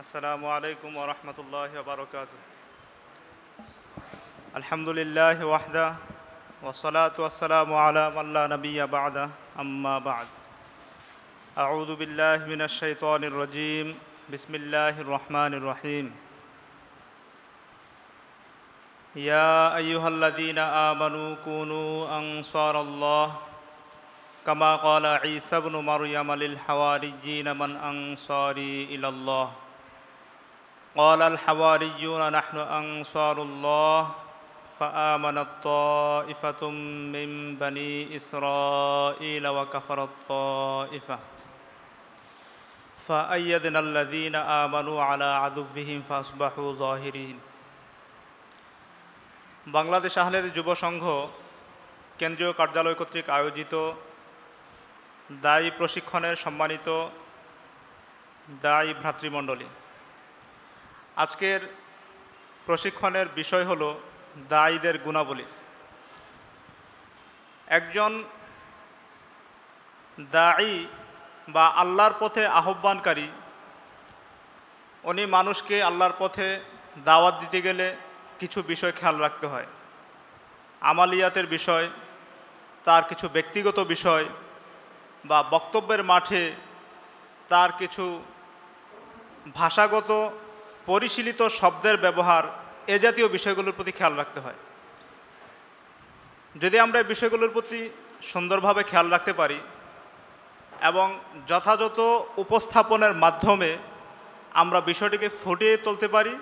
السلام عليكم ورحمة الله وبركاته الحمد لله وحده والصلاة والسلام على من لا نبي بعده أما بعد أعوذ بالله من الشيطان الرجيم بسم الله الرحمن الرحيم يا أيها الذين آمنوا كونوا أنصار الله كما قال عيسى بن مريم للحواريين من أنصاري إلى الله قال الحواريون نحن أنصار الله فآمن الطائفة من بني إسرائيل وكفر الطائفة فأيدنا الذين آمنوا على عدوهم فأصبحوا ظاهرين বাংলাদেশ আহলের যুব সংঘ কেন্দ্রীয় কার্যালয় কর্তৃক আয়োজিত দায়ী প্রশিক্ষণের সম্মানিত দায়ী ভ্রাতৃমণ্ডলী আজকের প্রশিক্ষণের বিষয় হলো দায়ীদের গুণাবলী একজন দায়ী বা আল্লাহর পথে আহ্বানকারী উনি মানুষকে আল্লাহর পথে দাওয়াত দিতে গেলে কিছু বিষয় খেয়াল রাখতে হয় আমালিয়াতের বিষয় তার কিছু ব্যক্তিগত বিষয় বা বক্তব্যের মাঠে তার কিছু ভাষাগত পরিশীলিত শব্দের ব্যবহার এ জাতীয় বিষয়গুলোর প্রতি খেয়াল রাখতে হয় যদি আমরা বিষয়গুলোর প্রতি সুন্দরভাবে খেয়াল রাখতে পারি এবং যথাযথ উপস্থাপনের মাধ্যমে আমরা বিষয়টিকে ফুটিয়ে তুলতে পারি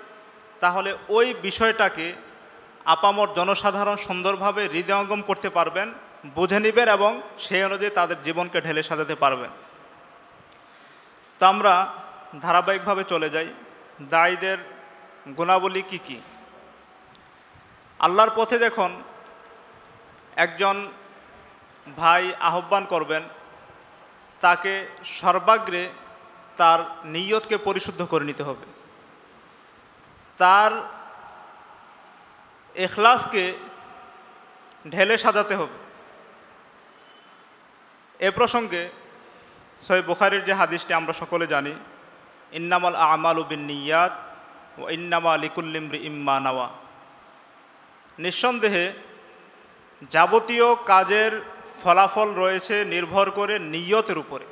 তাহলে ওই বিষয়টাকে আপামর জনসাধারণ সুন্দরভাবে হৃদয়ঙ্গম করতে পারবেন বুঝে নেবেন এবং সেই অনুযায়ী তাদের জীবনকে ঢেলে সাজাতে পারবেন তো আমরা ধারাবাহিকভাবে চলে যাই দায়ীদের গুণাবলী কি কি আল্লাহর পথে দেখুন একজন ভাই আহ্বান করবেন তাকে সর্বাগ্রে তার নিয়তকে পরিশুদ্ধ করে নিতে হবে তার এখলাসকে ঢেলে সাজাতে হবে এ প্রসঙ্গে সৈয় বুখারির যে হাদিসটি আমরা সকলে জানি ইন্নামাল আমালু বিন নিয়াত ও ইন্নামা লিকুল্লিমরি ইম্মা নাওয়া নিঃসন্দেহে যাবতীয় কাজের ফলাফল রয়েছে নির্ভর করে নিয়তের উপরে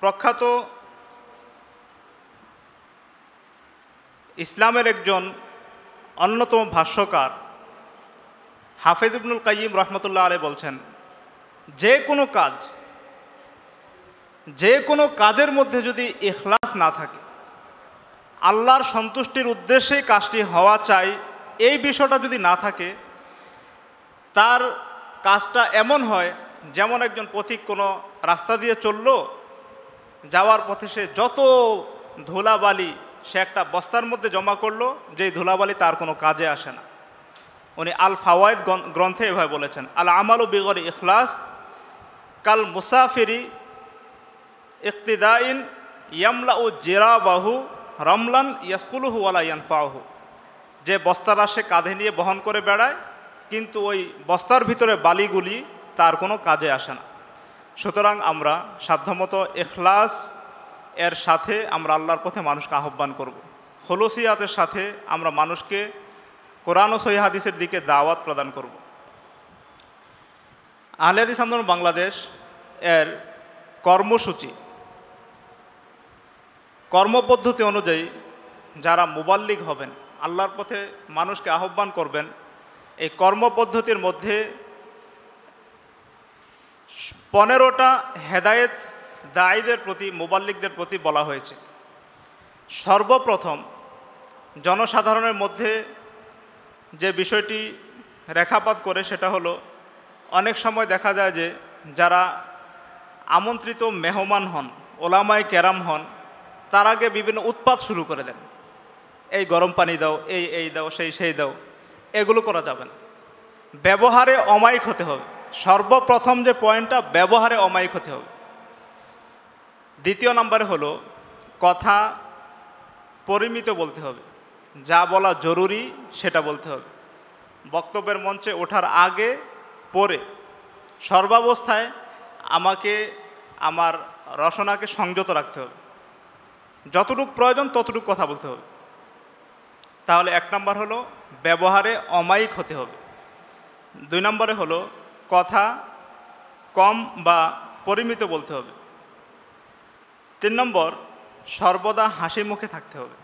প্রখ্যাত ইসলামের একজন অন্যতম ভাষ্যকার হাফেজ ইবনুল কাইম রহমতুল্লাহ আলে বলছেন যে কোনো কাজ যে কোনো কাজের মধ্যে যদি এখলাস না থাকে আল্লাহর সন্তুষ্টির উদ্দেশ্যে কাজটি হওয়া চাই এই বিষয়টা যদি না থাকে তার কাজটা এমন হয় যেমন একজন পথিক কোনো রাস্তা দিয়ে চলল যাওয়ার পথে সে যত ধুলাবালি সে একটা বস্তার মধ্যে জমা করলো যে ধুলাবালি তার কোনো কাজে আসে না উনি আল ফাওয়ায়দ গ্রন্থে এভাবে বলেছেন আল আমালু বেগর ইখলাস কাল মুসাফিরি ইকতিদাইন ইয়ামলা উ জেরা বাহু রমলান ইয়াসকুলুহু ওয়ালা ইয়ানফাহু যে বস্তারা সে কাঁধে নিয়ে বহন করে বেড়ায় কিন্তু ওই বস্তার ভিতরে বালিগুলি তার কোনো কাজে আসে না সুতরাং আমরা সাধ্যমতো এখলাস এর সাথে আমরা আল্লাহর পথে মানুষকে আহ্বান করব। হলসিয়াতের সাথে আমরা মানুষকে কোরআন ও হাদিসের দিকে দাওয়াত প্রদান করব আহলে আন্দোলন বাংলাদেশ এর কর্মসূচি কর্মপদ্ধতি অনুযায়ী যারা মোবাল্লিক হবেন আল্লাহর পথে মানুষকে আহ্বান করবেন এই কর্মপদ্ধতির মধ্যে পনেরোটা হেদায়েত দায়ীদের প্রতি মোবাল্লিকদের প্রতি বলা হয়েছে সর্বপ্রথম জনসাধারণের মধ্যে যে বিষয়টি রেখাপাত করে সেটা হলো অনেক সময় দেখা যায় যে যারা আমন্ত্রিত মেহমান হন ওলামায় কেরাম হন তার আগে বিভিন্ন উৎপাত শুরু করে দেন এই গরম পানি দাও এই এই দাও সেই সেই দাও এগুলো করা যাবে না ব্যবহারে অমায়িক হতে হবে সর্বপ্রথম যে পয়েন্টটা ব্যবহারে অমায়িক হতে হবে দ্বিতীয় নম্বরে হলো কথা পরিমিত বলতে হবে যা বলা জরুরি সেটা বলতে হবে বক্তব্যের মঞ্চে ওঠার আগে পরে সর্বাবস্থায় আমাকে আমার রসনাকে সংযত রাখতে হবে যতটুক প্রয়োজন ততটুক কথা বলতে হবে তাহলে এক নম্বর হলো ব্যবহারে অমায়িক হতে হবে দুই নম্বরে হলো কথা কম বা পরিমিত বলতে হবে তিন নম্বর সর্বদা হাসি মুখে থাকতে হবে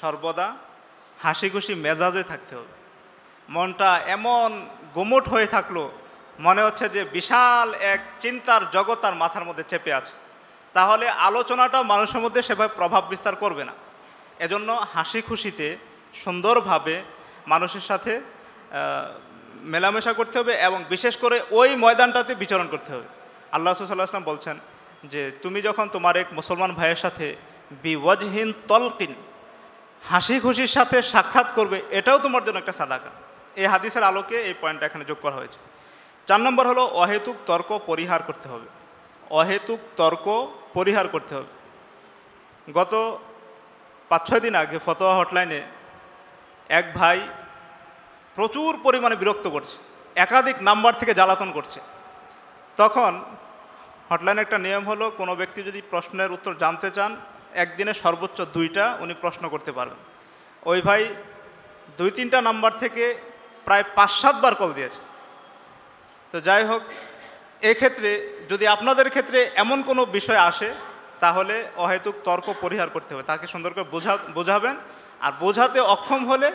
সর্বদা হাসি খুশি মেজাজে থাকতে হবে মনটা এমন গোমট হয়ে থাকলো মনে হচ্ছে যে বিশাল এক চিন্তার জগৎ তার মাথার মধ্যে চেপে আছে তাহলে আলোচনাটাও মানুষের মধ্যে সেভাবে প্রভাব বিস্তার করবে না এজন্য হাসি খুশিতে সুন্দরভাবে মানুষের সাথে মেলামেশা করতে হবে এবং বিশেষ করে ওই ময়দানটাতে বিচরণ করতে হবে আল্লাহ রসুল্লাহ আসলাম বলছেন যে তুমি যখন তোমার এক মুসলমান ভাইয়ের সাথে বিওয়াজহীন তলকিন হাসি খুশির সাথে সাক্ষাৎ করবে এটাও তোমার জন্য একটা সাদাকা এই হাদিসের আলোকে এই পয়েন্টটা এখানে যোগ করা হয়েছে চার নম্বর হলো অহেতুক তর্ক পরিহার করতে হবে অহেতুক তর্ক পরিহার করতে হবে গত পাঁচ ছয় দিন আগে ফতোয়া হটলাইনে এক ভাই প্রচুর পরিমাণে বিরক্ত করছে একাধিক নাম্বার থেকে জ্বালাতন করছে তখন হটলাইনে একটা নিয়ম হলো কোনো ব্যক্তি যদি প্রশ্নের উত্তর জানতে চান একদিনে সর্বোচ্চ দুইটা উনি প্রশ্ন করতে পারবেন ওই ভাই দুই তিনটা নাম্বার থেকে প্রায় পাঁচ সাতবার কল দিয়েছে তো যাই হোক এক্ষেত্রে যদি আপনাদের ক্ষেত্রে এমন কোনো বিষয় আসে তাহলে অহেতুক তর্ক পরিহার করতে হবে তাকে সুন্দর করে বোঝা বোঝাবেন আর বোঝাতে অক্ষম হলে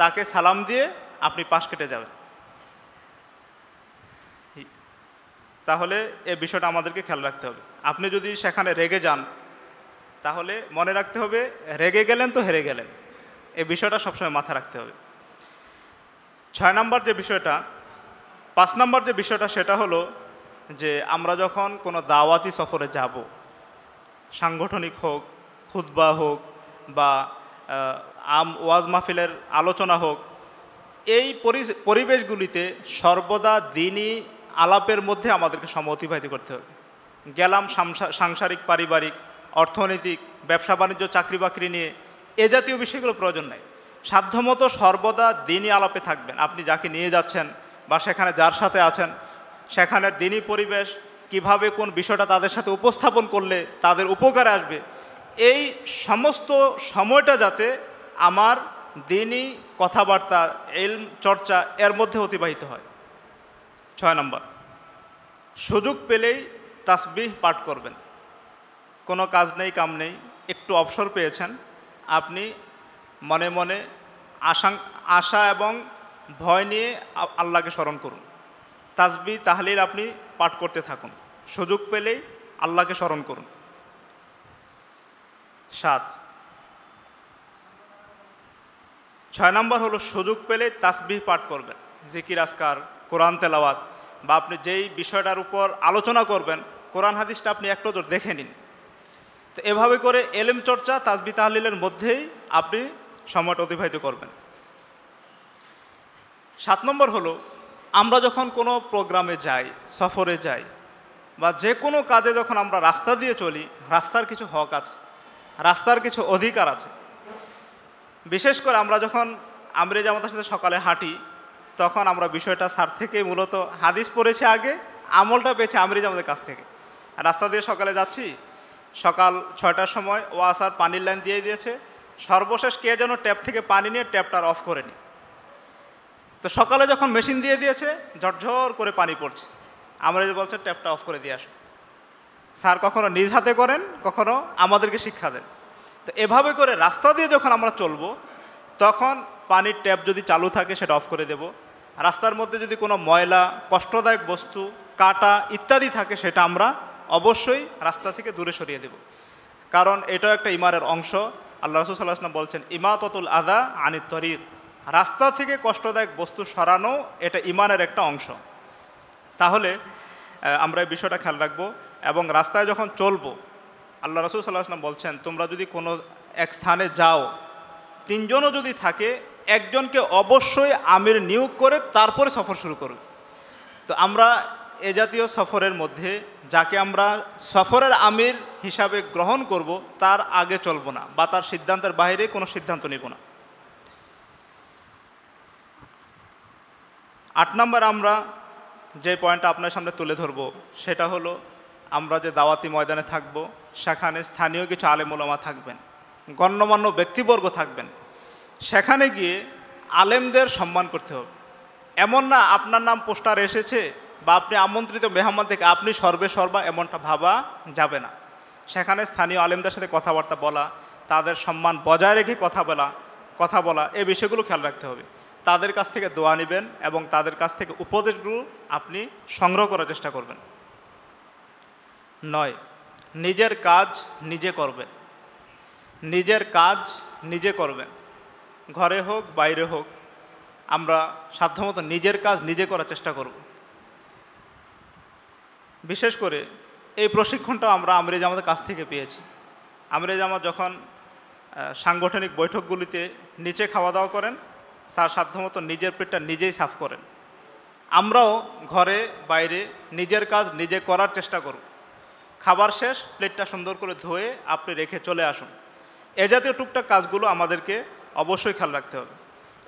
তাকে সালাম দিয়ে আপনি পাশ কেটে যাবেন তাহলে এ বিষয়টা আমাদেরকে খেয়াল রাখতে হবে আপনি যদি সেখানে রেগে যান তাহলে মনে রাখতে হবে রেগে গেলেন তো হেরে গেলেন এ বিষয়টা সবসময় মাথা রাখতে হবে ছয় নম্বর যে বিষয়টা পাঁচ নম্বর যে বিষয়টা সেটা হলো যে আমরা যখন কোনো দাওয়াতি সফরে যাব সাংগঠনিক হোক খুদ্া হোক বা আম ওয়াজ মাহফিলের আলোচনা হোক এই পরিবেশগুলিতে সর্বদা দিনই আলাপের মধ্যে আমাদেরকে সম অতিবাহিত করতে হবে গেলাম সাংসারিক পারিবারিক অর্থনৈতিক ব্যবসা বাণিজ্য চাকরি বাকরি নিয়ে এ জাতীয় বিষয়গুলো প্রয়োজন নাই সাধ্যমতো সর্বদা দিনই আলাপে থাকবেন আপনি যাকে নিয়ে যাচ্ছেন বা সেখানে যার সাথে আছেন সেখানে দিনই পরিবেশ কিভাবে কোন বিষয়টা তাদের সাথে উপস্থাপন করলে তাদের উপকারে আসবে এই সমস্ত সময়টা যাতে আমার দিনই কথাবার্তা এল চর্চা এর মধ্যে অতিবাহিত হয় ছয় নম্বর সুযোগ পেলেই তাসবিহ পাঠ করবেন কোনো কাজ নেই কাম নেই একটু অবসর পেয়েছেন আপনি মনে মনে আশা আশা এবং ভয় নিয়ে আল্লাহকে স্মরণ করুন তাজবি তাহলিল আপনি পাঠ করতে থাকুন সুযোগ পেলেই আল্লাহকে স্মরণ করুন সাত ছয় নম্বর হলো সুযোগ পেলে তাসবিহ পাঠ করবেন জিকির আসকার কোরআন তেলাওয়াত বা আপনি যেই বিষয়টার উপর আলোচনা করবেন কোরআন হাদিসটা আপনি এক নজর দেখে নিন তো এভাবে করে এলেম চর্চা তাসবি তাহলিলের মধ্যেই আপনি সময়টা অতিবাহিত করবেন সাত নম্বর হলো আমরা যখন কোনো প্রোগ্রামে যাই সফরে যাই বা যে কোনো কাজে যখন আমরা রাস্তা দিয়ে চলি রাস্তার কিছু হক আছে রাস্তার কিছু অধিকার আছে বিশেষ করে আমরা যখন আমরে আমাদের সাথে সকালে হাঁটি তখন আমরা বিষয়টা সার থেকে মূলত হাদিস পড়েছে আগে আমলটা পেয়েছে আমরিজ আমাদের কাছ থেকে রাস্তা দিয়ে সকালে যাচ্ছি সকাল ছয়টার সময় ওয়াসার পানির লাইন দিয়ে দিয়েছে সর্বশেষ কে যেন ট্যাপ থেকে পানি নিয়ে ট্যাপটার অফ করে নিই তো সকালে যখন মেশিন দিয়ে দিয়েছে ঝরঝর করে পানি পড়ছে আমরা যে বলছে ট্যাপটা অফ করে দিয়ে আসো স্যার কখনো নিজ হাতে করেন কখনো আমাদেরকে শিক্ষা দেন তো এভাবে করে রাস্তা দিয়ে যখন আমরা চলবো তখন পানির ট্যাপ যদি চালু থাকে সেটা অফ করে দেব রাস্তার মধ্যে যদি কোনো ময়লা কষ্টদায়ক বস্তু কাটা ইত্যাদি থাকে সেটা আমরা অবশ্যই রাস্তা থেকে দূরে সরিয়ে দেব কারণ এটাও একটা ইমারের অংশ আল্লাহ রসুল্লাহ আসলাম বলছেন ইমাততুল আদা আনিত তরির রাস্তা থেকে কষ্টদায়ক বস্তু সরানো এটা ইমানের একটা অংশ তাহলে আমরা এই বিষয়টা খেয়াল রাখবো এবং রাস্তায় যখন চলবো আল্লাহ রসুল সাল্লাহ আসলাম বলছেন তোমরা যদি কোনো এক স্থানে যাও তিনজনও যদি থাকে একজনকে অবশ্যই আমির নিয়োগ করে তারপরে সফর শুরু করুন তো আমরা এ জাতীয় সফরের মধ্যে যাকে আমরা সফরের আমির হিসাবে গ্রহণ করব তার আগে চলবো না বা তার সিদ্ধান্তের বাইরে কোনো সিদ্ধান্ত নেব না আট নম্বর আমরা যে পয়েন্টটা আপনার সামনে তুলে ধরব সেটা হলো আমরা যে দাওয়াতি ময়দানে থাকব সেখানে স্থানীয় কিছু আলেমুলামা থাকবেন গণ্যমান্য ব্যক্তিবর্গ থাকবেন সেখানে গিয়ে আলেমদের সম্মান করতে হবে এমন না আপনার নাম পোস্টার এসেছে বা আপনি আমন্ত্রিত মেহমান থেকে আপনি সর্বে সর্বা এমনটা ভাবা যাবে না সেখানে স্থানীয় আলেমদের সাথে কথাবার্তা বলা তাদের সম্মান বজায় রেখে কথা বলা কথা বলা এই বিষয়গুলো খেয়াল রাখতে হবে তাদের কাছ থেকে দোয়া নেবেন এবং তাদের কাছ থেকে উপদেশগুলো আপনি সংগ্রহ করার চেষ্টা করবেন নয় নিজের কাজ নিজে করবেন নিজের কাজ নিজে করবেন ঘরে হোক বাইরে হোক আমরা সাধ্যমতো নিজের কাজ নিজে করার চেষ্টা করব বিশেষ করে এই প্রশিক্ষণটা আমরা আমরে জামাতের কাছ থেকে পেয়েছি আমরে জামাত যখন সাংগঠনিক বৈঠকগুলিতে নিচে খাওয়া দাওয়া করেন স্যার সাধ্যমতো নিজের পেটটা নিজেই সাফ করেন আমরাও ঘরে বাইরে নিজের কাজ নিজে করার চেষ্টা করুন খাবার শেষ প্লেটটা সুন্দর করে ধুয়ে আপনি রেখে চলে আসুন এ জাতীয় টুকটাক কাজগুলো আমাদেরকে অবশ্যই খেয়াল রাখতে হবে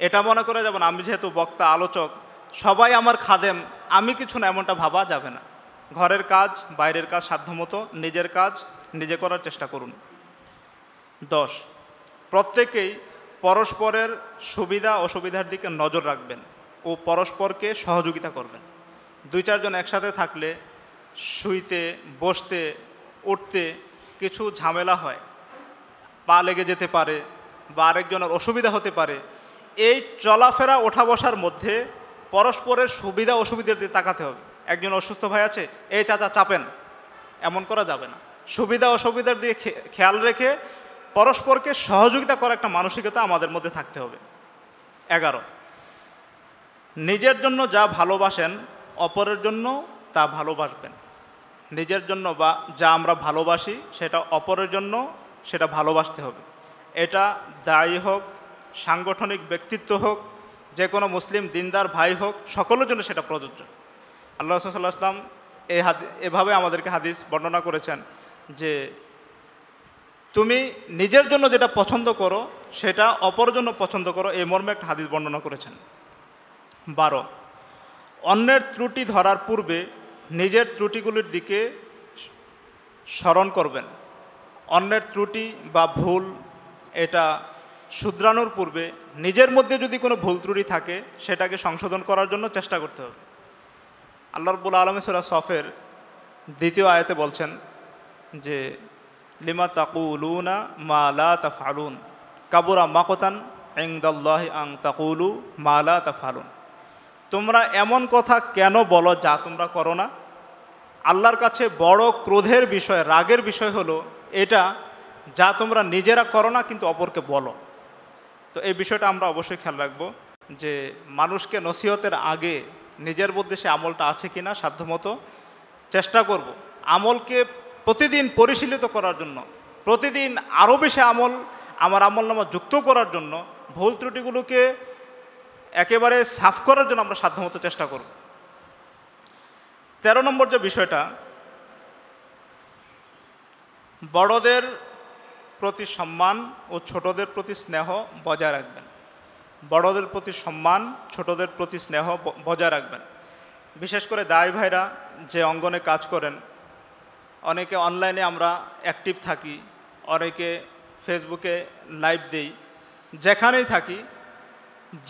এটা মনে করে যেমন আমি যেহেতু বক্তা আলোচক সবাই আমার খাদেম আমি কিছু না এমনটা ভাবা যাবে না ঘরের কাজ বাইরের কাজ সাধ্যমতো নিজের কাজ নিজে করার চেষ্টা করুন দশ প্রত্যেকেই পরস্পরের সুবিধা অসুবিধার দিকে নজর রাখবেন ও পরস্পরকে সহযোগিতা করবেন দুই চারজন একসাথে থাকলে শুইতে বসতে উঠতে কিছু ঝামেলা হয় পা লেগে যেতে পারে বা আরেকজনের অসুবিধা হতে পারে এই চলাফেরা ওঠা বসার মধ্যে পরস্পরের সুবিধা অসুবিধার দিকে তাকাতে হবে একজন অসুস্থ ভাই আছে এই চাচা চাপেন এমন করা যাবে না সুবিধা অসুবিধার দিকে খেয়াল রেখে পরস্পরকে সহযোগিতা করার একটা মানসিকতা আমাদের মধ্যে থাকতে হবে এগারো নিজের জন্য যা ভালোবাসেন অপরের জন্য তা ভালোবাসবেন নিজের জন্য বা যা আমরা ভালোবাসি সেটা অপরের জন্য সেটা ভালোবাসতে হবে এটা দায়ী হোক সাংগঠনিক ব্যক্তিত্ব হোক যে কোনো মুসলিম দিনদার ভাই হোক সকলের জন্য সেটা প্রযোজ্য আল্লাহ রসুল্লাহ আসলাম এই হাদি এভাবে আমাদেরকে হাদিস বর্ণনা করেছেন যে তুমি নিজের জন্য যেটা পছন্দ করো সেটা অপর জন্য পছন্দ করো এই মর্মে একটা হাদিস বর্ণনা করেছেন বারো অন্যের ত্রুটি ধরার পূর্বে নিজের ত্রুটিগুলির দিকে স্মরণ করবেন অন্যের ত্রুটি বা ভুল এটা শুধরানোর পূর্বে নিজের মধ্যে যদি কোনো ভুল ত্রুটি থাকে সেটাকে সংশোধন করার জন্য চেষ্টা করতে হবে আল্লাহ রবুল আলম সফের দ্বিতীয় আয়াতে বলছেন যে লিমা তাকুলুনা মালা তাফালুন কাবুরা মাকতান এংদাল্লাহ আং তাকুলু মালা তাফালুন তোমরা এমন কথা কেন বলো যা তোমরা করো না আল্লাহর কাছে বড় ক্রোধের বিষয় রাগের বিষয় হলো এটা যা তোমরা নিজেরা করো না কিন্তু অপরকে বলো তো এই বিষয়টা আমরা অবশ্যই খেয়াল রাখবো যে মানুষকে নসিহতের আগে নিজের মধ্যে সে আমলটা আছে কি না সাধ্যমতো চেষ্টা করব আমলকে প্রতিদিন পরিশীলিত করার জন্য প্রতিদিন আরও বেশি আমল আমার আমল নামা যুক্ত করার জন্য ভুল ত্রুটিগুলোকে একেবারে সাফ করার জন্য আমরা সাধ্যমতো চেষ্টা করব তেরো নম্বর যে বিষয়টা বড়দের প্রতি সম্মান ও ছোটদের প্রতি স্নেহ বজায় রাখবেন বড়দের প্রতি সম্মান ছোটদের প্রতি স্নেহ বজায় রাখবেন বিশেষ করে দায় ভাইরা যে অঙ্গনে কাজ করেন অনেকে অনলাইনে আমরা অ্যাক্টিভ থাকি অনেকে ফেসবুকে লাইভ দেই যেখানেই থাকি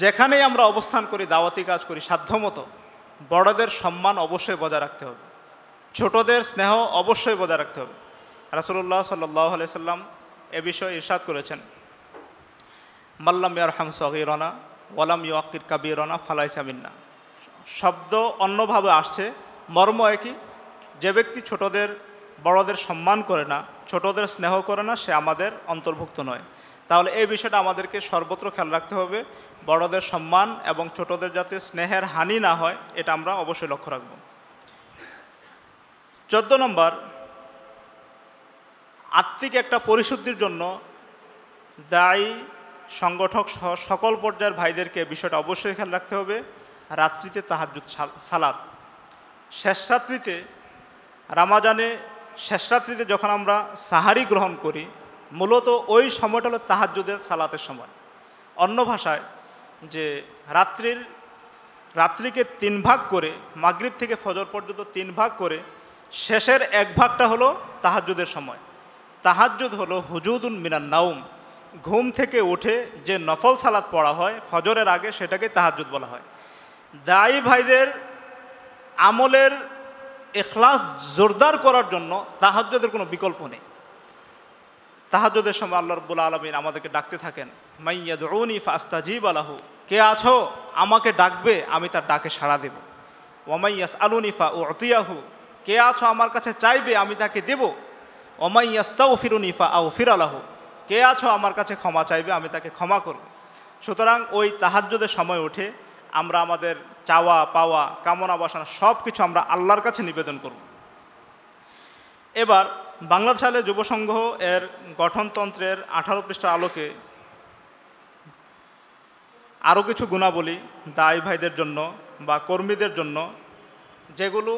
যেখানেই আমরা অবস্থান করি দাওয়াতি কাজ করি সাধ্যমতো বড়দের সম্মান অবশ্যই বজায় রাখতে হবে ছোটদের স্নেহ অবশ্যই বজায় রাখতে হবে রাসুল্লাহ সাল্লাহ সাল্লাম এ বিষয়ে ইরশাদ করেছেন মাল্লাম ইয়ারহাম রনা ওয়ালাম ইয়াকির কাবিরনা ফালাইসামিন্না শব্দ অন্যভাবে আসছে মর্ম একই যে ব্যক্তি ছোটদের বড়দের সম্মান করে না ছোটদের স্নেহ করে না সে আমাদের অন্তর্ভুক্ত নয় তাহলে এই বিষয়টা আমাদেরকে সর্বত্র খেয়াল রাখতে হবে বড়দের সম্মান এবং ছোটদের যাতে স্নেহের হানি না হয় এটা আমরা অবশ্যই লক্ষ্য রাখব চোদ্দ নম্বর আত্মিক একটা পরিশুদ্ধির জন্য দায়ী সংগঠক সহ সকল পর্যায়ের ভাইদেরকে বিষয়টা অবশ্যই খেয়াল রাখতে হবে রাত্রিতে তাহাজুদ সালাদ শেষ রাত্রিতে রামাজানে শেষরাত্রিতে যখন আমরা সাহারি গ্রহণ করি মূলত ওই সময়টা হলো তাহাজুদের সালাতের সময় অন্য ভাষায় যে রাত্রির রাত্রিকে তিন ভাগ করে মাগরীব থেকে ফজর পর্যন্ত তিন ভাগ করে শেষের এক ভাগটা হলো তাহাজুদের সময় তাহাজুদ হলো হুজুদুন মিনান নাউম ঘুম থেকে উঠে যে নফল সালাত পড়া হয় ফজরের আগে সেটাকে তাহাজুদ বলা হয় দায়ী ভাইদের আমলের এখলাস জোরদার করার জন্য তাহাজ্যদের কোনো বিকল্প নেই তাহাজ্যদের সময় আল্লাহ রব্বুল আলমিন আমাদেরকে ডাকতে থাকেন মাইয়াদ রৌনি ফাস্তাজিব আলাহু কে আছো আমাকে ডাকবে আমি তার ডাকে সাড়া দেব ওমাইয়াস আলুনিফা ও অতিয়াহু কে আছো আমার কাছে চাইবে আমি তাকে দেব ওমাইয়াস্তাও ফিরুনিফা আও আলাহু কে আছো আমার কাছে ক্ষমা চাইবে আমি তাকে ক্ষমা করব সুতরাং ওই তাহাজ্যদের সময় ওঠে আমরা আমাদের চাওয়া পাওয়া কামনা বাসনা সব কিছু আমরা আল্লাহর কাছে নিবেদন করব এবার বাংলা আলে যুব সংঘ এর গঠনতন্ত্রের আঠারো পৃষ্ঠার আলোকে আরও কিছু গুণাবলী দায় ভাইদের জন্য বা কর্মীদের জন্য যেগুলো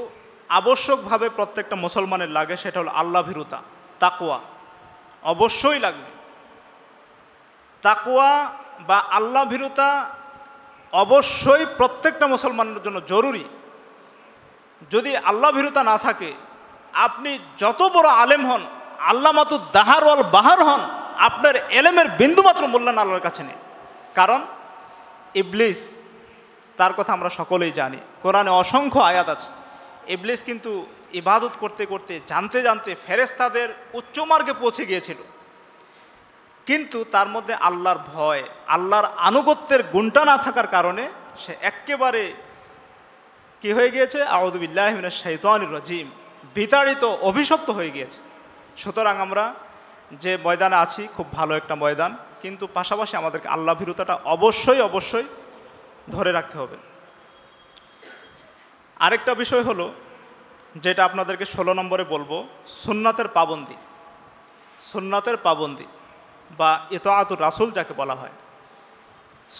আবশ্যকভাবে প্রত্যেকটা মুসলমানের লাগে সেটা হলো আল্লাহ ভীরুতা তাকুয়া অবশ্যই লাগবে তাকুয়া বা আল্লাহ ভীরুতা অবশ্যই প্রত্যেকটা মুসলমানের জন্য জরুরি যদি আল্লাহ ভীরুতা না থাকে আপনি যত বড় আলেম হন আল্লাহ মাতু দাহার ওয়াল বাহার হন আপনার এলেমের বিন্দুমাত্র মূল্যায়ন আল্লাহর কাছে নেই কারণ ইবলিস তার কথা আমরা সকলেই জানি কোরআনে অসংখ্য আয়াত আছে ইবলিস কিন্তু ইবাদত করতে করতে জানতে জানতে ফেরেস্তাদের উচ্চমার্গে পৌঁছে গিয়েছিল কিন্তু তার মধ্যে আল্লাহর ভয় আল্লাহর আনুগত্যের গুণটা না থাকার কারণে সে একেবারে কি হয়ে গিয়েছে আউদুবিল্লাহমিনা শৈতানুর রাজিম বিতাড়িত অভিশপ্ত হয়ে গিয়েছে সুতরাং আমরা যে ময়দানে আছি খুব ভালো একটা ময়দান কিন্তু পাশাপাশি আমাদেরকে আল্লাহ ভীরুতাটা অবশ্যই অবশ্যই ধরে রাখতে হবে আরেকটা বিষয় হলো যেটা আপনাদেরকে ষোলো নম্বরে বলবো সুন্নাতের পাবন্দি সুন্নাতের পাবন্দি বা ইতাআতুর রাসুল যাকে বলা হয়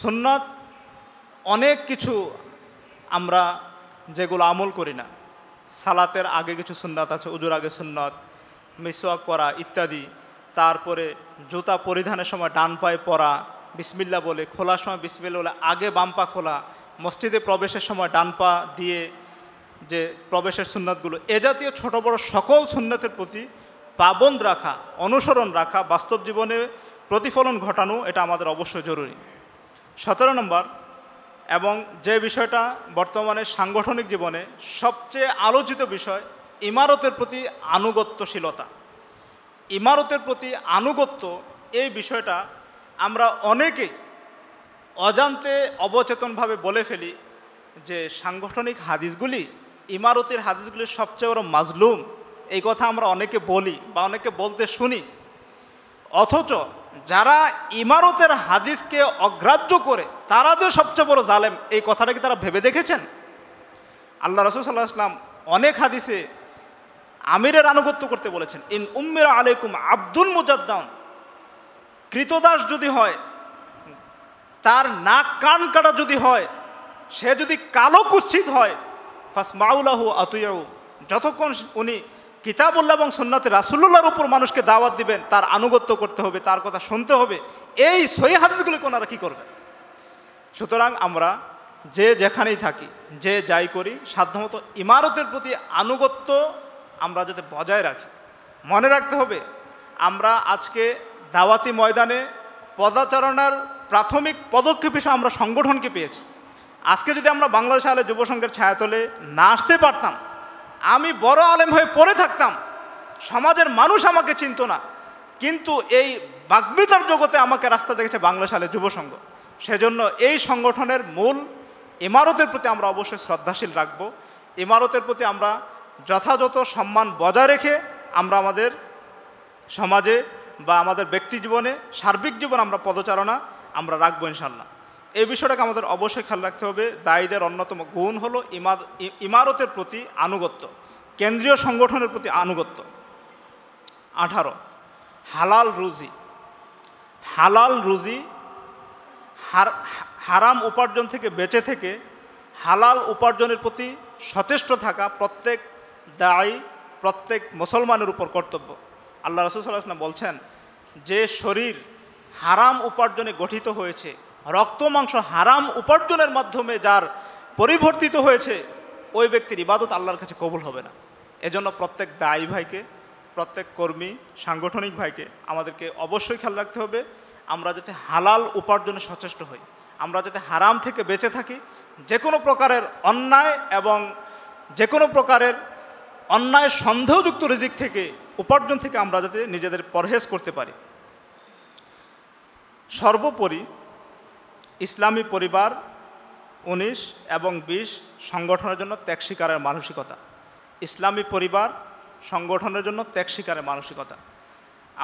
সুন্নাত অনেক কিছু আমরা যেগুলো আমল করি না সালাতের আগে কিছু সুন্নাত আছে উজুর আগে সুন্নত মিসওয়াক করা ইত্যাদি তারপরে জুতা পরিধানের সময় ডান পায়ে পরা বিসমিল্লা বলে খোলার সময় বিসমিল্লা বলে আগে বাম্পা খোলা মসজিদে প্রবেশের সময় ডান পা দিয়ে যে প্রবেশের সুন্নাতগুলো এ জাতীয় ছোট বড় সকল সুন্নাতের প্রতি পাবন্দ রাখা অনুসরণ রাখা বাস্তব জীবনে প্রতিফলন ঘটানো এটা আমাদের অবশ্যই জরুরি সতেরো নম্বর এবং যে বিষয়টা বর্তমানে সাংগঠনিক জীবনে সবচেয়ে আলোচিত বিষয় ইমারতের প্রতি আনুগত্যশীলতা ইমারতের প্রতি আনুগত্য এই বিষয়টা আমরা অনেকেই অজান্তে অবচেতনভাবে বলে ফেলি যে সাংগঠনিক হাদিসগুলি ইমারতের হাদিসগুলির সবচেয়ে বড় মাজলুম এই কথা আমরা অনেকে বলি বা অনেকে বলতে শুনি অথচ যারা ইমারতের হাদিসকে অগ্রাহ্য করে তারা যে সবচেয়ে বড় জালেম এই কথাটা কি তারা ভেবে দেখেছেন আল্লাহ রসুল সাল্লাহ আসলাম অনেক হাদিসে আমিরের আনুগত্য করতে বলেছেন ইন উম্মের আলাইকুম আব্দুল মুজাদ্দাম কৃতদাস যদি হয় তার নাক কান কাটা যদি হয় সে যদি কালো কুচ্ছিত হয় ফাস মাউলাহু আতুয়াউ যতক্ষণ উনি কিতাবুল্লাহ এবং সন্ন্যতে রাসুল্লার উপর মানুষকে দাওয়াত দিবেন তার আনুগত্য করতে হবে তার কথা শুনতে হবে এই সই হাদিসগুলি ওনারা কী করবেন সুতরাং আমরা যে যেখানেই থাকি যে যাই করি সাধ্যমত ইমারতের প্রতি আনুগত্য আমরা যাতে বজায় রাখি মনে রাখতে হবে আমরা আজকে দাওয়াতি ময়দানে পদাচারণার প্রাথমিক পদক্ষেপ হিসেবে আমরা সংগঠনকে পেয়েছি আজকে যদি আমরা বাংলাদেশ আলে যুবসংঘের ছায়াতলে না আসতে পারতাম আমি বড় আলেম হয়ে পড়ে থাকতাম সমাজের মানুষ আমাকে চিনত না কিন্তু এই বাগ্মিতার জগতে আমাকে রাস্তা দেখেছে বাংলা সালে যুব সংঘ সেজন্য এই সংগঠনের মূল ইমারতের প্রতি আমরা অবশ্যই শ্রদ্ধাশীল রাখব ইমারতের প্রতি আমরা যথাযথ সম্মান বজায় রেখে আমরা আমাদের সমাজে বা আমাদের ব্যক্তি জীবনে সার্বিক জীবন আমরা পদচারণা আমরা রাখবো ইনশাল্লাহ এই বিষয়টাকে আমাদের অবশ্যই খেয়াল রাখতে হবে দায়ীদের অন্যতম গুণ হল ইমারতের প্রতি আনুগত্য কেন্দ্রীয় সংগঠনের প্রতি আনুগত্য আঠারো হালাল রুজি হালাল রুজি হারাম উপার্জন থেকে বেঁচে থেকে হালাল উপার্জনের প্রতি সচেষ্ট থাকা প্রত্যেক দায়ী প্রত্যেক মুসলমানের উপর কর্তব্য আল্লাহ রসুল সাল্লাহ বলছেন যে শরীর হারাম উপার্জনে গঠিত হয়েছে রক্ত মাংস হারাম উপার্জনের মাধ্যমে যার পরিবর্তিত হয়েছে ওই ব্যক্তির ইবাদত আল্লাহর কাছে কবুল হবে না এজন্য প্রত্যেক দায়ী ভাইকে প্রত্যেক কর্মী সাংগঠনিক ভাইকে আমাদেরকে অবশ্যই খেয়াল রাখতে হবে আমরা যাতে হালাল উপার্জনে সচেষ্ট হই আমরা যাতে হারাম থেকে বেঁচে থাকি যে কোনো প্রকারের অন্যায় এবং যে কোনো প্রকারের অন্যায় সন্দেহযুক্ত রিজিক থেকে উপার্জন থেকে আমরা যাতে নিজেদের পরহেজ করতে পারি সর্বোপরি ইসলামী পরিবার উনিশ এবং বিশ সংগঠনের জন্য ত্যাগ শিকারের মানসিকতা ইসলামী পরিবার সংগঠনের জন্য ত্যাগ শিকারের মানসিকতা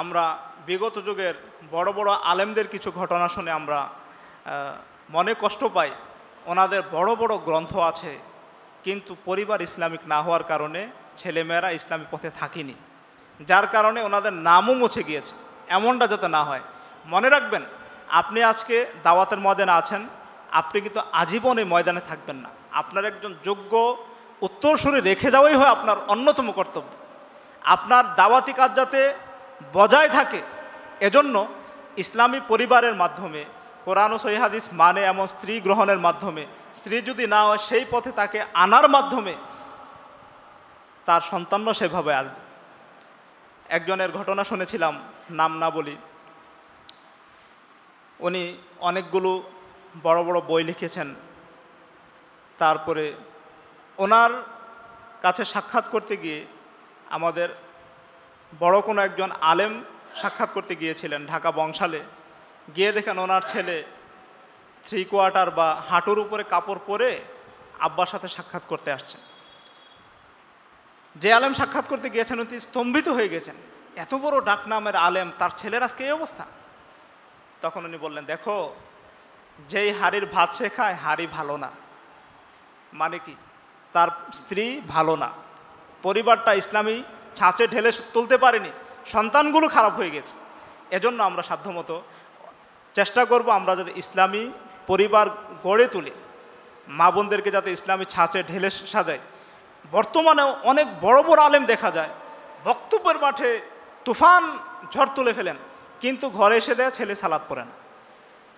আমরা বিগত যুগের বড় বড় আলেমদের কিছু ঘটনা শুনে আমরা মনে কষ্ট পাই ওনাদের বড় বড় গ্রন্থ আছে কিন্তু পরিবার ইসলামিক না হওয়ার কারণে ছেলেমেয়েরা ইসলামী পথে থাকেনি যার কারণে ওনাদের নামও মুছে গিয়েছে এমনটা যাতে না হয় মনে রাখবেন আপনি আজকে দাওয়াতের ময়দানে আছেন আপনি কিন্তু আজীবন এই ময়দানে থাকবেন না আপনার একজন যোগ্য উত্তরসূরি রেখে দেওয়াই হয় আপনার অন্যতম কর্তব্য আপনার দাওয়াতি কাজ যাতে বজায় থাকে এজন্য ইসলামী পরিবারের মাধ্যমে কোরআন ও সৈহাদিস মানে এমন স্ত্রী গ্রহণের মাধ্যমে স্ত্রী যদি না হয় সেই পথে তাকে আনার মাধ্যমে তার সন্তানরা সেভাবে আসবে একজনের ঘটনা শুনেছিলাম নাম না বলি উনি অনেকগুলো বড় বড় বই লিখেছেন তারপরে ওনার কাছে সাক্ষাৎ করতে গিয়ে আমাদের বড় কোনো একজন আলেম সাক্ষাৎ করতে গিয়েছিলেন ঢাকা বংশালে গিয়ে দেখেন ওনার ছেলে থ্রি কোয়ার্টার বা হাঁটুর উপরে কাপড় পরে আব্বার সাথে সাক্ষাৎ করতে আসছেন যে আলেম সাক্ষাৎ করতে গিয়েছেন তিনি স্তম্ভিত হয়ে গেছেন এত বড় ডাকনামের আলেম তার ছেলের আজকে এই অবস্থা তখন উনি বললেন দেখো যেই হাড়ির ভাত সে খায় হাড়ি ভালো না মানে কি তার স্ত্রী ভালো না পরিবারটা ইসলামী ছাঁচে ঢেলে তুলতে পারেনি সন্তানগুলো খারাপ হয়ে গেছে এজন্য আমরা সাধ্যমতো চেষ্টা করব আমরা যাতে ইসলামী পরিবার গড়ে তুলি মা বোনদেরকে যাতে ইসলামী ছাঁচে ঢেলে সাজায় বর্তমানে অনেক বড় বড় আলেম দেখা যায় বক্তব্যের মাঠে তুফান ঝড় তুলে ফেলেন কিন্তু ঘরে এসে দেয় ছেলে সালাদ পড়ে না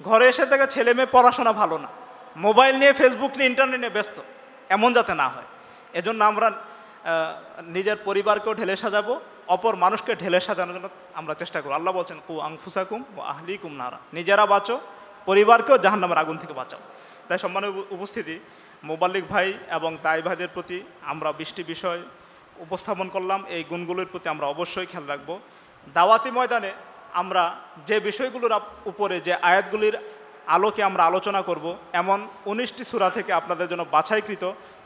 ঘরে এসে দেখে ছেলে মেয়ে পড়াশোনা ভালো না মোবাইল নিয়ে ফেসবুক নিয়ে ইন্টারনেট নিয়ে ব্যস্ত এমন যাতে না হয় এজন্য আমরা নিজের পরিবারকেও ঢেলে সাজাবো অপর মানুষকে ঢেলে সাজানোর জন্য আমরা চেষ্টা করবো আল্লাহ বলছেন কু আংফুসাকুম ও আহলি কুম নারা নিজেরা বাঁচো পরিবারকেও জাহান্নামের আগুন থেকে বাঁচাও তাই সম্মানের উপস্থিতি মোবাল্লিক ভাই এবং তাই ভাইদের প্রতি আমরা বৃষ্টি বিষয় উপস্থাপন করলাম এই গুণগুলোর প্রতি আমরা অবশ্যই খেয়াল রাখবো দাওয়াতি ময়দানে আমরা যে বিষয়গুলোর উপরে যে আয়াতগুলির আলোকে আমরা আলোচনা করব এমন উনিশটি সুরা থেকে আপনাদের জন্য বাছাইকৃত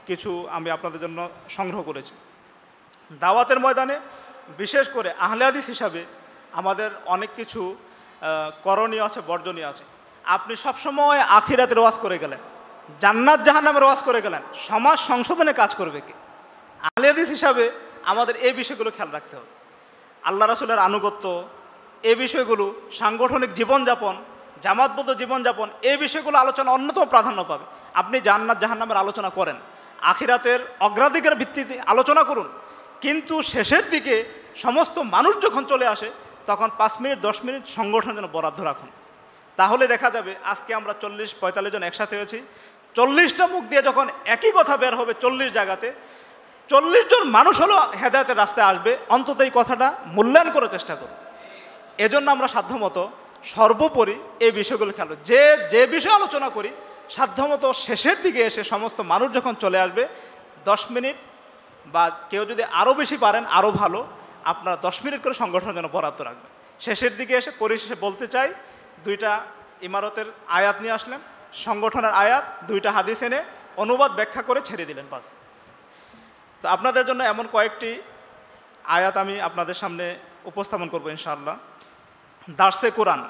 কিছু আমি আপনাদের জন্য সংগ্রহ করেছি দাওয়াতের ময়দানে বিশেষ করে আহলে হিসাবে আমাদের অনেক কিছু করণীয় আছে বর্জনীয় আছে আপনি সবসময় আখিরাতে রোয়াজ করে গেলেন জান্নাত জাহান্নামে রোয়াজ করে গেলেন সমাজ সংশোধনে কাজ করবে কে আহলে হিসাবে আমাদের এই বিষয়গুলো খেয়াল রাখতে হবে আল্লাহ রাসুলের আনুগত্য এ বিষয়গুলো সাংগঠনিক জীবনযাপন জামাতবদ্ধ জীবনযাপন এই বিষয়গুলো আলোচনা অন্যতম প্রাধান্য পাবে আপনি জান্নাত জাহান্নামের আলোচনা করেন আখিরাতের অগ্রাধিকার ভিত্তিতে আলোচনা করুন কিন্তু শেষের দিকে সমস্ত মানুষ যখন চলে আসে তখন পাঁচ মিনিট দশ মিনিট সংগঠন যেন বরাদ্দ রাখুন তাহলে দেখা যাবে আজকে আমরা চল্লিশ পঁয়তাল্লিশ জন একসাথে হয়েছি চল্লিশটা মুখ দিয়ে যখন একই কথা বের হবে চল্লিশ জায়গাতে চল্লিশ জন মানুষ হলো হেদায়তের রাস্তায় আসবে অন্তত এই কথাটা মূল্যায়ন করার চেষ্টা করুন এজন্য আমরা সাধ্যমতো সর্বোপরি এই বিষয়গুলো খেয়াল যে যে বিষয়ে আলোচনা করি সাধ্যমতো শেষের দিকে এসে সমস্ত মানুষ যখন চলে আসবে দশ মিনিট বা কেউ যদি আরও বেশি পারেন আরও ভালো আপনারা দশ মিনিট করে সংগঠনের জন্য বরাদ্দ রাখবেন শেষের দিকে এসে পরিশেষে বলতে চাই দুইটা ইমারতের আয়াত নিয়ে আসলেন সংগঠনের আয়াত দুইটা হাদিস এনে অনুবাদ ব্যাখ্যা করে ছেড়ে দিলেন বাস তো আপনাদের জন্য এমন কয়েকটি আয়াত আমি আপনাদের সামনে উপস্থাপন করবো ইনশাআল্লাহ দার্সে কোরআন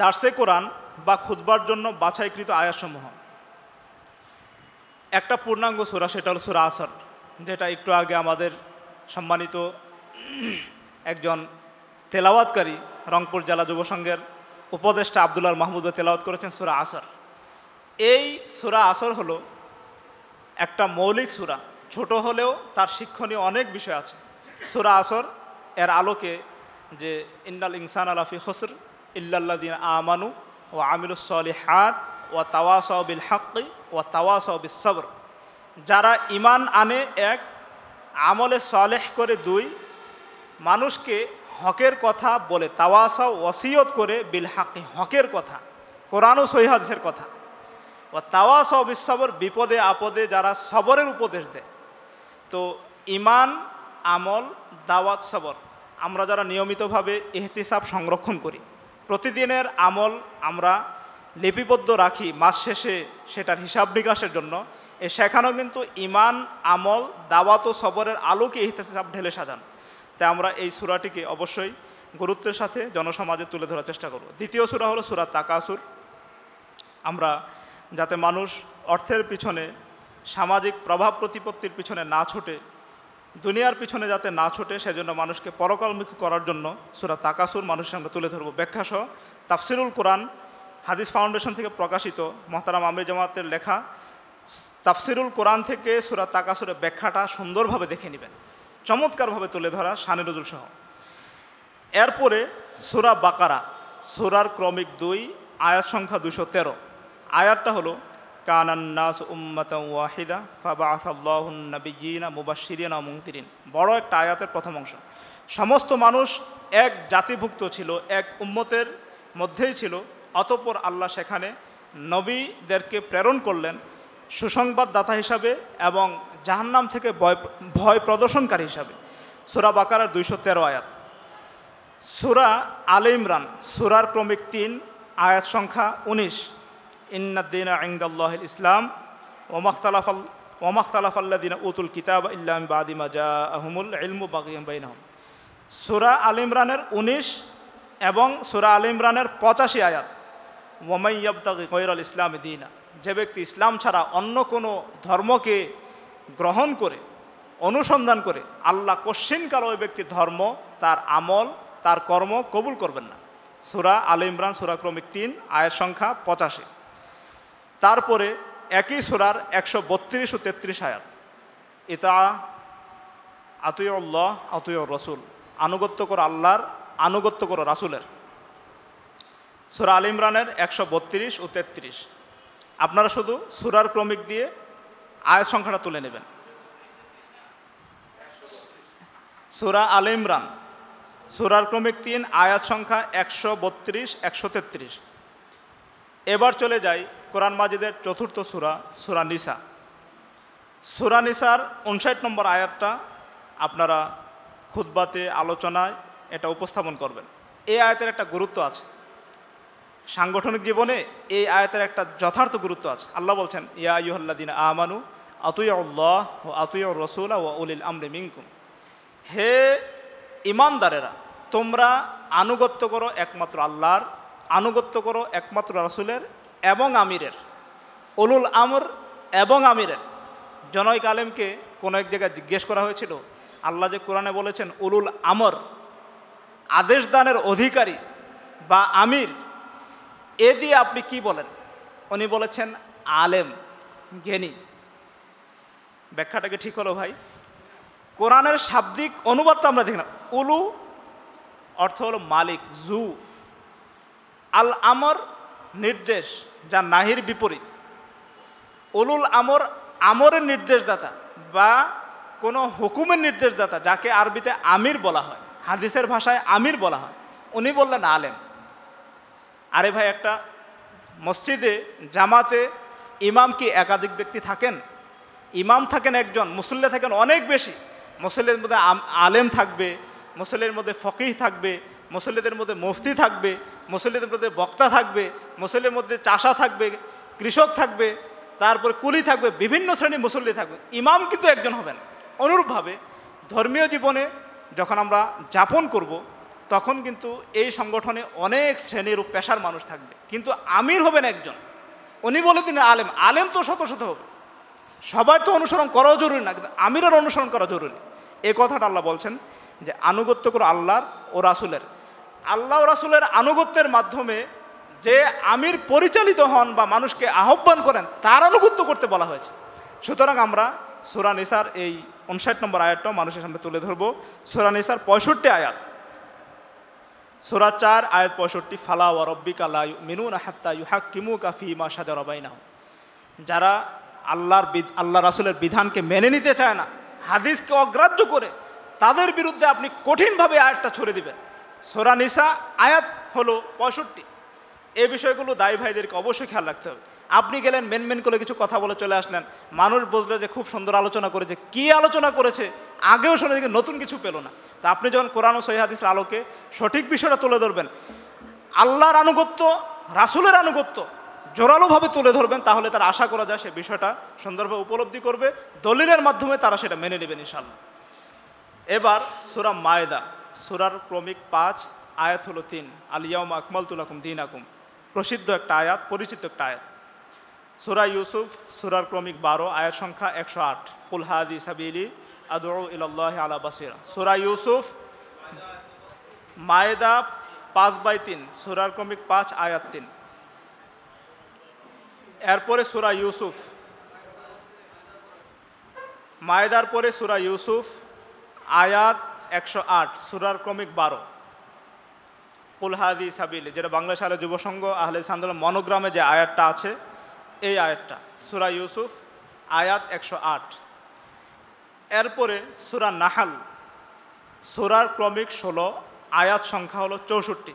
দার্সে কোরআন বা খুদবার জন্য বাছাইকৃত আয়াসমূহ একটা পূর্ণাঙ্গ সুরা সেটা হল সোরা আসর যেটা একটু আগে আমাদের সম্মানিত একজন তেলাওয়াতকারী রংপুর জেলা যুবসংঘের উপদেষ্টা আবদুল্লাহ মাহমুদ তেলাওয়াত করেছেন সুরা আসর এই সুরা আসর হল একটা মৌলিক সুরা ছোট হলেও তার শিক্ষণীয় অনেক বিষয় আছে সুরা আসর এর আলোকে যে ইন্নাল ইনসান আলাফি হসর ইল্লাল্লাদিন আমানু ও হাত ও তাওয়াস বিল হাক্কি ও তাওয়াস বিল সবর যারা ইমান আনে এক আমলে সলেহ করে দুই মানুষকে হকের কথা বলে তাওয়াসা ওসিয়ত করে বিল হাকি হকের কথা কোরআন ও সহিহাদের কথা ও তাওয়াসা বিশ্বর বিপদে আপদে যারা সবরের উপদেশ দেয় তো ইমান আমল দাওয়াত সবর আমরা যারা নিয়মিতভাবে এহতিসাব সংরক্ষণ করি প্রতিদিনের আমল আমরা লিপিবদ্ধ রাখি মাস শেষে সেটার হিসাব নিকাশের জন্য এ সেখানেও কিন্তু ইমান আমল দাওয়াত ও সবরের আলোকে এহতিসাব ঢেলে সাজান তাই আমরা এই সুরাটিকে অবশ্যই গুরুত্বের সাথে জনসমাজে তুলে ধরার চেষ্টা করব দ্বিতীয় সুরা হলো সুরা তাকাসুর আমরা যাতে মানুষ অর্থের পিছনে সামাজিক প্রভাব প্রতিপত্তির পিছনে না ছুটে দুনিয়ার পিছনে যাতে না ছোটে সেজন্য মানুষকে পরকালমুখী করার জন্য সুরা তাকাসুর মানুষের সামনে তুলে ধরবো ব্যাখ্যাসহ তাফসিরুল কোরআন হাদিস ফাউন্ডেশন থেকে প্রকাশিত মহতারাম আমির জামাতের লেখা তাফসিরুল কোরআন থেকে সুরা তাকাসুরের ব্যাখ্যাটা সুন্দরভাবে দেখে নেবেন চমৎকারভাবে তুলে ধরা সানি নজরুল সহ এরপরে সুরা বাকারা সুরার ক্রমিক দুই আয়াত সংখ্যা দুশো তেরো আয়াতটা হলো কান আন্নাস উম্মতম ওয়াহিদা ফাবা আসাল্লাহন নবীনা মুবাসিরিন মুংতিরিন বড় একটা আয়াতের প্রথম অংশ সমস্ত মানুষ এক জাতিভুক্ত ছিল এক উম্মতের মধ্যেই ছিল অতপর আল্লাহ সেখানে নবীদেরকে প্রেরণ করলেন সুসংবাদদাতা হিসাবে এবং জাহান্নাম থেকে ভয় ভয় প্রদর্শনকারী হিসাবে সুরা বাকারার দুইশো তেরো আয়াত সুরা আলে ইমরান সুরার ক্রমিক তিন আয়াত সংখ্যা উনিশ ইন্নাদ্দিন আইন্দাল্লাহ ইসলাম ওমাখতালাফ ওমাখতালাফ আল্লাদিন উতুল কিতাব ইল্লাম বাদিমা জা আহমুল ইলমু সুরা আলিমরানের উনিশ এবং সুরা আলিমরানের পঁচাশি আয়াত ওমাইয়াবতাকি কৈরল ইসলাম দিনা যে ব্যক্তি ইসলাম ছাড়া অন্য কোনো ধর্মকে গ্রহণ করে অনুসন্ধান করে আল্লাহ কশ্চিনকাল ওই ব্যক্তি ধর্ম তার আমল তার কর্ম কবুল করবেন না সুরা আলিমরান সুরাক্রমিক তিন আয়ের সংখ্যা পঁচাশি তারপরে একই সোরার একশো বত্রিশ ও তেত্রিশ আয়াত ইতা আতুয়ল্লাহ আতুয় রসুল আনুগত্য করো আল্লাহর আনুগত্য করো রাসুলের সুরা আল ইমরানের একশো বত্রিশ ও তেত্রিশ আপনারা শুধু সুরার ক্রমিক দিয়ে আয়াত সংখ্যাটা তুলে নেবেন সুরা আল ইমরান সুরার ক্রমিক তিন আয়াত সংখ্যা একশো বত্রিশ একশো তেত্রিশ এবার চলে যাই কোরআন মাজিদের চতুর্থ সুরা সুরা নিসা সুরা নিসার উনষাট নম্বর আয়াতটা আপনারা খুদবাতে আলোচনায় এটা উপস্থাপন করবেন এই আয়াতের একটা গুরুত্ব আছে সাংগঠনিক জীবনে এই আয়াতের একটা যথার্থ গুরুত্ব আছে আল্লাহ বলছেন ইয়া ইহল্লাদিন আমানু আতুয়াল্লাহ ও আতুয় রসুল ও উলিল আমরে মিঙ্কুম হে ইমানদারেরা তোমরা আনুগত্য করো একমাত্র আল্লাহর আনুগত্য করো একমাত্র রসুলের এবং আমিরের উলুল আমর এবং আমিরের জনৈক আলেমকে কোনো এক জায়গায় জিজ্ঞেস করা হয়েছিল আল্লাহ যে কোরআনে বলেছেন উলুল আমর আদেশ দানের অধিকারী বা আমির এ দিয়ে আপনি কি বলেন উনি বলেছেন আলেম জ্ঞানী ব্যাখ্যাটাকে ঠিক হলো ভাই কোরআনের শাব্দিক অনুবাদটা আমরা দেখি না উলু অর্থ হলো মালিক জু আল আমর নির্দেশ যা নাহির বিপরীত অলুল আমর আমরের নির্দেশদাতা বা কোনো হুকুমের নির্দেশদাতা যাকে আরবিতে আমির বলা হয় হাদিসের ভাষায় আমির বলা হয় উনি বললেন আলেম আরে ভাই একটা মসজিদে জামাতে ইমাম কি একাধিক ব্যক্তি থাকেন ইমাম থাকেন একজন মুসল্লে থাকেন অনেক বেশি মুসল্লের মধ্যে আলেম থাকবে মুসল্লের মধ্যে ফকিহ থাকবে মুসল্লিদের মধ্যে মুফতি থাকবে মুসল্লিদের মধ্যে বক্তা থাকবে মুসল্লির মধ্যে চাষা থাকবে কৃষক থাকবে তারপর কুলি থাকবে বিভিন্ন শ্রেণীর মুসল্লি থাকবে ইমাম কিন্তু একজন হবেন অনুরূপভাবে ধর্মীয় জীবনে যখন আমরা যাপন করব তখন কিন্তু এই সংগঠনে অনেক শ্রেণীর পেশার মানুষ থাকবে কিন্তু আমির হবেন একজন উনি বলে তিনি আলেম আলেম তো শত শত হবে সবার তো অনুসরণ করাও জরুরি না কিন্তু আমিরের অনুসরণ করা জরুরি এ কথাটা আল্লাহ বলছেন যে আনুগত্য করো আল্লাহর ও রাসুলের আল্লাহ রাসুলের আনুগত্যের মাধ্যমে যে আমির পরিচালিত হন বা মানুষকে আহ্বান করেন তার আনুগত্য করতে বলা হয়েছে সুতরাং আমরা সুরানিসার এই উনষাট নম্বর আয়াতটা মানুষের সামনে তুলে ধরব সুরানিসার পঁয়ষট্টি আয়াত সোরা চার আয়াত পঁয়ষট্টি ফালা ও রব্বিকা মিনুন হাত্তা ইউহাক কিমু কাফি মা সাদা রবাইনা যারা আল্লাহর আল্লাহ রাসুলের বিধানকে মেনে নিতে চায় না হাদিসকে অগ্রাহ্য করে তাদের বিরুদ্ধে আপনি কঠিনভাবে আয়াতটা ছড়ে দিবেন সোরা নিসা আয়াত হলো পঁয়ষট্টি এই বিষয়গুলো দায়ী ভাইদেরকে অবশ্যই খেয়াল রাখতে হবে আপনি গেলেন মেন মেন করে কিছু কথা বলে চলে আসলেন মানুষ বুঝলো যে খুব সুন্দর আলোচনা করেছে কি আলোচনা করেছে আগেও শুনে যে নতুন কিছু পেল না তো আপনি যখন কোরআন সৈহাদিস আলোকে সঠিক বিষয়টা তুলে ধরবেন আল্লাহর আনুগত্য রাসুলের আনুগত্য জোরালোভাবে তুলে ধরবেন তাহলে তার আশা করা যায় সে বিষয়টা সুন্দরভাবে উপলব্ধি করবে দলিলের মাধ্যমে তারা সেটা মেনে নেবেন ইনশাল্লাহ এবার সুরা মায়দা সুরার ক্রমিক পাঁচ আয়াত হলো তিন আলিয়াউম আকমল তুলাকুম দিন আকুম প্রসিদ্ধ একটা আয়াত পরিচিত একটা আয়াত সুরা ইউসুফ সুরার ক্রমিক বারো আয়াত সংখ্যা একশো আট কুলহাদি সাবিলি আদৌ ইল্লাহ আলা বাসির সুরা ইউসুফ মায়েদা পাঁচ বাই তিন সুরার ক্রমিক পাঁচ আয়াত তিন এরপরে সুরা ইউসুফ মায়েদার পরে সুরা ইউসুফ আয়াত একশো আট সুরার ক্রমিক বারো কুলহাদি সাবিল যেটা বাংলাদেশ আলে যুবসংঘ আহলে আন্দোলন মনোগ্রামে যে আয়াতটা আছে এই আয়াতটা সুরা ইউসুফ আয়াত একশো আট এরপরে সুরা নাহাল সুরার ক্রমিক ষোলো আয়াত সংখ্যা হলো চৌষট্টি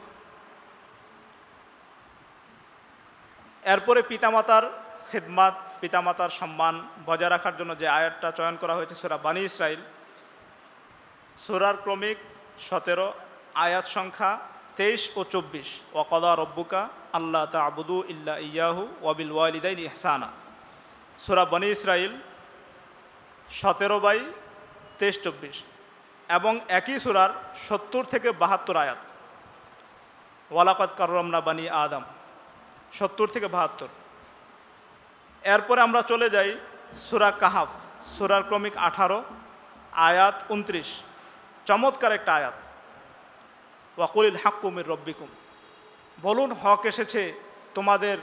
এরপরে পিতামাতার খিদমাত পিতামাতার সম্মান বজায় রাখার জন্য যে আয়াতটা চয়ন করা হয়েছে সুরা বানী ইসরায়েল সুরার ক্রমিক সতেরো আয়াত সংখ্যা তেইশ ও চব্বিশ ওয়াকদা রব্বুকা আল্লাহ তাবুদু ইল্লা ইয়াহু ওয়াবিল ওয়ালিদাইন ইহসানা সুরা বনি ইসরাইল সতেরো বাই তেইশ চব্বিশ এবং একই সুরার সত্তর থেকে বাহাত্তর আয়াত ওয়ালাকাত কাররমনা বানি আদম সত্তর থেকে বাহাত্তর এরপরে আমরা চলে যাই সুরা কাহাফ সুরার ক্রমিক আঠারো আয়াত উনত্রিশ চমৎকার একটা আয়াত ওয়াকুলিল হাক্কুমের রব্বিকুম বলুন হক এসেছে তোমাদের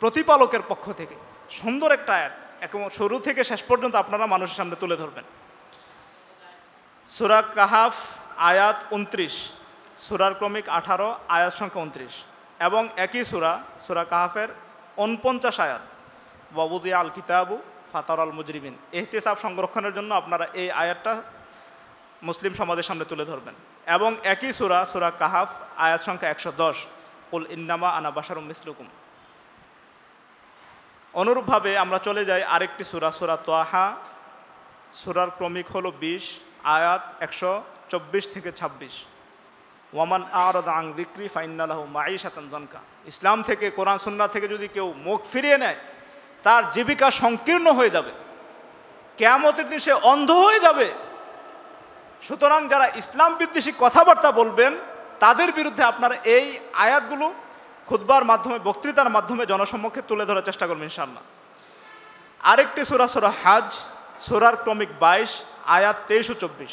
প্রতিপালকের পক্ষ থেকে সুন্দর একটা আয়াত এবং শুরু থেকে শেষ পর্যন্ত আপনারা মানুষের সামনে তুলে ধরবেন সুরা কাহাফ আয়াত উনত্রিশ সুরার ক্রমিক আঠারো আয়াত সংখ্যা উনত্রিশ এবং একই সুরা সুরা কাহাফের উনপঞ্চাশ আয়াত বাবুদিয়া আল কিতাবু ফাতার আল মুজরিবিন এহতেসাব সংরক্ষণের জন্য আপনারা এই আয়াতটা মুসলিম সমাজের সামনে তুলে ধরবেন এবং একই সুরা সুরা কাহাফ আয়াত সংখ্যা একশো দশ উল ইন্নামা আনা বাসারুম মিসলুকুম অনুরূপভাবে আমরা চলে যাই আরেকটি সুরা সুরা তোয়াহা সুরার ক্রমিক হলো বিশ আয়াত একশো চব্বিশ থেকে ছাব্বিশ ওয়ামান আরদ আং দিক্রি ফাইনালাহ মাই সাতনজনকা ইসলাম থেকে কোরআন সুন্না থেকে যদি কেউ মুখ ফিরিয়ে নেয় তার জীবিকা সংকীর্ণ হয়ে যাবে কেয়ামতের দিন সে অন্ধ হয়ে যাবে সুতরাং যারা ইসলাম বিদ্বেষী কথাবার্তা বলবেন তাদের বিরুদ্ধে আপনার এই আয়াতগুলো খুদ্বার মাধ্যমে বক্তৃতার মাধ্যমে জনসম্মুখে তুলে ধরার চেষ্টা করবেন ইনশাল্লাহ আরেকটি সুরা সুরা হাজ সুরার ক্রমিক বাইশ আয়াত তেইশ ও চব্বিশ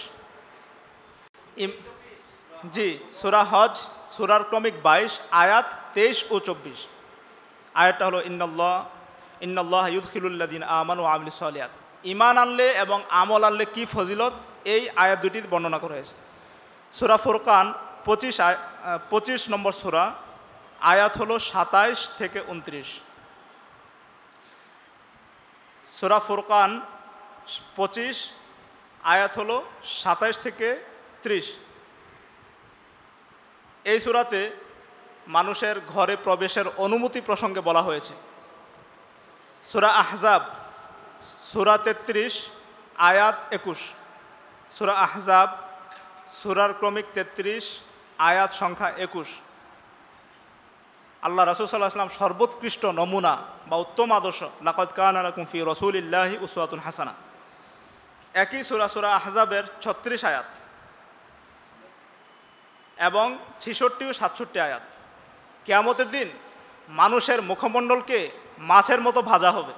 জি সুরা হজ সুরার ক্রমিক বাইশ আয়াত তেইশ ও চব্বিশ আয়াতটা হলো ইন্নল্লাহ ইন্নল্লাহ ইউদ্দিন আমান ও আমলি সালিয়াত ইমান আনলে এবং আমল আনলে কি ফজিলত এই আয়াত দুটির বর্ণনা করা হয়েছে সুরা ফোরকান পঁচিশ পঁচিশ নম্বর সুরা আয়াত হল সাতাইশ থেকে উনত্রিশ সুরা ফোরকান পঁচিশ আয়াত হল সাতাইশ থেকে ত্রিশ এই সুরাতে মানুষের ঘরে প্রবেশের অনুমতি প্রসঙ্গে বলা হয়েছে সুরা আহজাব সুরা তেত্রিশ আয়াত একুশ সুরা আহজাব সুরার ক্রমিক তেত্রিশ আয়াত সংখ্যা একুশ আল্লাহ রসুল সাল্লাহ আসলাম সর্বোৎকৃষ্ট নমুনা বা উত্তম আদর্শ লাকত কান আলা কুমফি রসুলিল্লাহি উসওয়াতুল হাসানা একই সুরা সুরা আহজাবের ছত্রিশ আয়াত এবং ছিষট্টি ও সাতষট্টি আয়াত কেয়ামতের দিন মানুষের মুখমণ্ডলকে মাছের মতো ভাজা হবে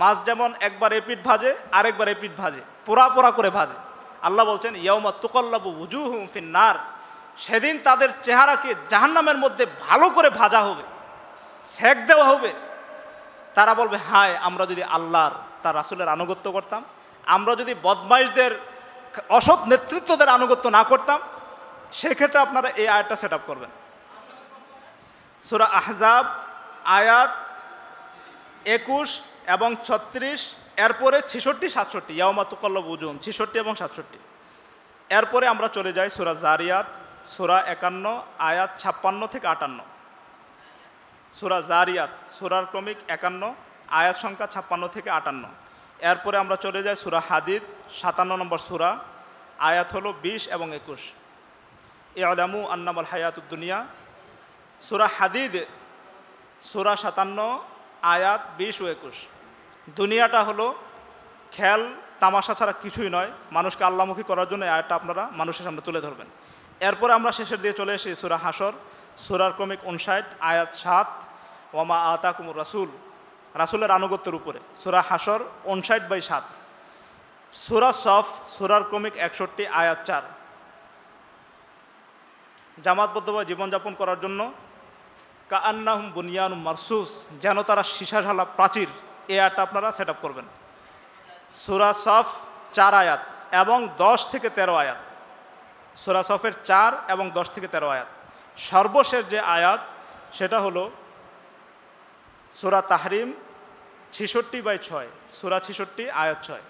মাছ যেমন একবার এপিট ভাজে আরেকবার এপিট ভাজে পোড়া পোড়া করে ভাজে আল্লাহ বলছেন ইয়মা তুকল্লাবু উজুহুম ফিন্নার সেদিন তাদের চেহারাকে জাহান্নামের মধ্যে ভালো করে ভাজা হবে সেক দেওয়া হবে তারা বলবে হায় আমরা যদি আল্লাহর তার রাসুলের আনুগত্য করতাম আমরা যদি বদমাইশদের অসৎ নেতৃত্বদের আনুগত্য না করতাম সেক্ষেত্রে আপনারা এই আয়াতটা সেট করবেন সুরা আহজাব আয়াত একুশ এবং ছত্রিশ এরপরে ছেষট্টি সাতষট্টি ইয়াওমা তুকল্লব উজুম ছেষট্টি এবং সাতষট্টি এরপরে আমরা চলে যাই সুরা জারিয়াত সুরা একান্ন আয়াত ছাপ্পান্ন থেকে আটান্ন সুরা জারিয়াত সুরার ক্রমিক একান্ন আয়াত সংখ্যা ছাপ্পান্ন থেকে আটান্ন এরপরে আমরা চলে যাই সুরা হাদিদ সাতান্ন নম্বর সুরা আয়াত হলো বিশ এবং একুশ এ আলামু আন্নামল উদ্দুনিয়া সুরা হাদিদ সুরা সাতান্ন আয়াত বিশ ও একুশ দুনিয়াটা হলো খেয়াল তামাশা ছাড়া কিছুই নয় মানুষকে আল্লামুখী করার জন্য আয়টা আপনারা মানুষের সামনে তুলে ধরবেন এরপর আমরা শেষের দিয়ে চলে এসেছি সুরা হাসর সুরার ক্রমিক উনষাট আয়াত সাত ওমা আতাকুম রাসুল রাসুলের আনুগত্যের উপরে সুরা হাসর উনষাট বাই সাত সুরা সফ সুরার ক্রমিক একষট্টি আয়াত চার জামাতবদ্ধভাবে জীবনযাপন করার জন্য কাআন্নাহুম বুনিয়ান মারসুস যেন তারা সীসাঢালা প্রাচীর এ আয়াতটা আপনারা সেট করবেন সুরা সফ চার আয়াত এবং দশ থেকে তেরো আয়াত সুরা সফের চার এবং দশ থেকে তেরো আয়াত সর্বশেষ যে আয়াত সেটা হলো সুরা তাহরিম ছেষট্টি বাই ছয় সুরা ছেষট্টি আয়াত ছয়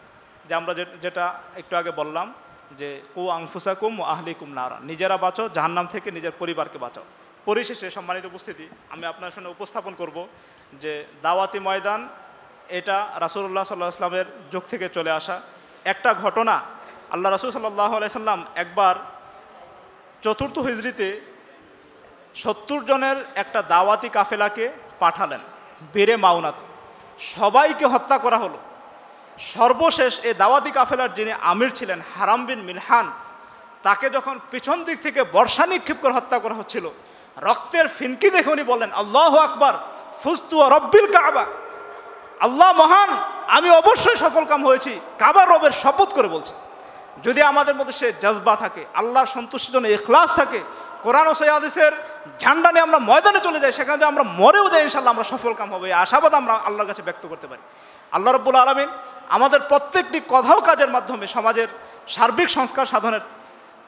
যে আমরা যেটা একটু আগে বললাম যে কু আংফুসাকুম ও আহলিকুম নারা নিজেরা বাঁচো জাহান্নাম থেকে নিজের পরিবারকে বাঁচাও পরিশেষে সম্মানিত উপস্থিতি আমি আপনার সামনে উপস্থাপন করব যে দাওয়াতি ময়দান এটা রাসুল্লাহ সাল্লাহ আসলামের যুগ থেকে চলে আসা একটা ঘটনা আল্লাহ রাসুল সাল্লাহ আলাইসাল্লাম একবার চতুর্থ হিজড়িতে সত্তর জনের একটা দাওয়াতি কাফেলাকে পাঠালেন বেড়ে মাওনাত সবাইকে হত্যা করা হলো সর্বশেষ এ দাওয়াতি কাফেলার যিনি আমির ছিলেন হারাম বিন মিলহান তাকে যখন পিছন দিক থেকে বর্ষা নিক্ষেপ করে হত্যা করা হচ্ছিল রক্তের ফিনকি দেখে উনি বললেন আল্লাহ আকবার ফুস্তু রব্বিল কাবা আল্লাহ মহান আমি অবশ্যই সফলকাম হয়েছি কাবার রবের শপথ করে বলছি যদি আমাদের মধ্যে সে জজবা থাকে আল্লাহ সন্তুষ্টির জন্য এখলাস থাকে কোরআন ও সৈয়াদিসের ঝান্ডা নিয়ে আমরা ময়দানে চলে যাই সেখানে আমরা মরেও যাই ইনশাল্লাহ আমরা সফলকাম হবে আশাবাদ আমরা আল্লাহর কাছে ব্যক্ত করতে পারি আল্লাহ রব্বুল আলমিন আমাদের প্রত্যেকটি কথাও কাজের মাধ্যমে সমাজের সার্বিক সংস্কার সাধনের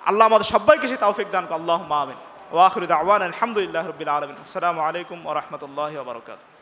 আল্লাহ আমাদের সবাইকে সে তাওফিক দান করে আল্লাহ মাহমিন ওয়াখরুদ আওয়ান আলহামদুলিল্লাহ রবিল আলমিন আসসালামু আলাইকুম ও রহমতুল্লাহ